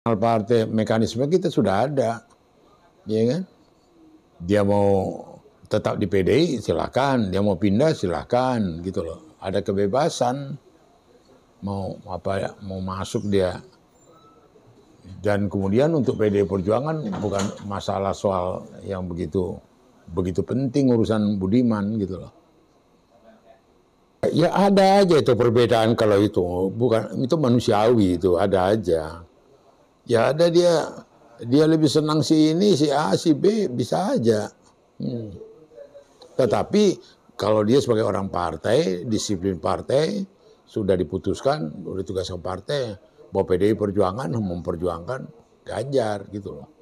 partai mekanisme kita sudah ada, ya kan? Dia mau tetap di PDI silakan, dia mau pindah silakan, gitu loh. Ada kebebasan mau apa ya, mau masuk dia. Dan kemudian untuk PD Perjuangan bukan masalah soal yang begitu begitu penting urusan Budiman gitu loh. Ya ada aja itu perbedaan kalau itu bukan itu manusiawi itu ada aja. Ya ada dia dia lebih senang si ini, si A, si B bisa aja. Hmm. Tetapi kalau dia sebagai orang partai, disiplin partai sudah diputuskan oleh tugas partai bahwa PDI Perjuangan memperjuangkan Ganjar gitu loh.